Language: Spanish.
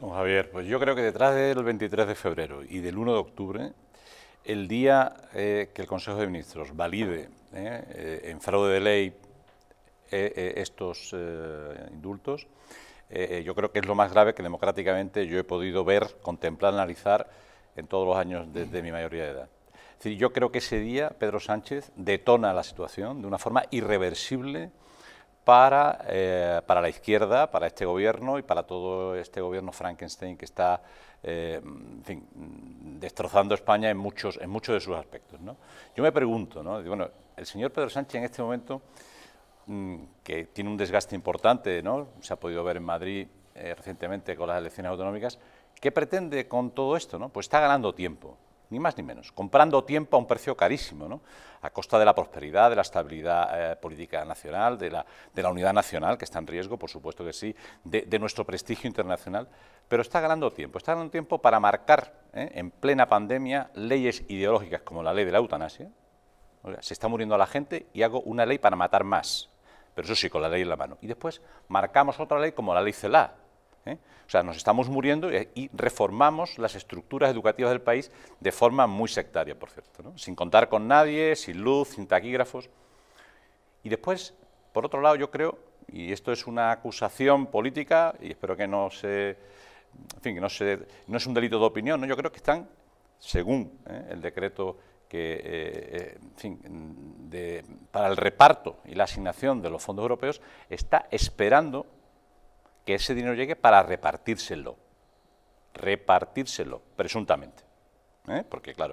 Don Javier, pues yo creo que detrás del 23 de febrero y del 1 de octubre, el día eh, que el Consejo de Ministros valide eh, eh, en fraude de ley estos indultos, yo creo que es lo más grave que democráticamente yo he podido ver, contemplar, analizar en todos los años desde mi mayoría de edad. Es decir, yo creo que ese día Pedro Sánchez detona la situación de una forma irreversible para, eh, para la izquierda, para este gobierno y para todo este gobierno Frankenstein que está eh, destrozando España en muchos, en muchos de sus aspectos. Yo me pregunto, bueno, el señor Pedro Sánchez en este momento, mm, que tiene un desgaste importante, ¿no? se ha podido ver en Madrid eh, recientemente con las elecciones autonómicas, ¿qué pretende con todo esto? ¿no? Pues está ganando tiempo ni más ni menos, comprando tiempo a un precio carísimo, ¿no? a costa de la prosperidad, de la estabilidad eh, política nacional, de la, unidad nacional, que está en riesgo, por supuesto que sí, de, nuestro prestigio internacional, pero está ganando tiempo, está ganando tiempo para marcar ¿eh? en plena pandemia leyes ideológicas como la ley de la eutanasia, se está muriendo la gente y hago una ley para matar más, pero eso sí, con la ley en la mano, y después marcamos otra ley como la ley CELA, ¿eh? O sea, nos estamos muriendo y reformamos las estructuras educativas del país de forma muy sectaria, por cierto, sin contar con nadie, sin luz, sin taquígrafos. Y después, por otro lado, yo creo, y esto es una acusación política, y espero que no se... En fin, que no, se, no es un delito de opinión, yo creo que están, según ¿eh? el decreto que, eh, para el reparto y la asignación de los fondos europeos, está esperando que ese dinero llegue para repartírselo, repartírselo, presuntamente. ¿eh? Porque, claro,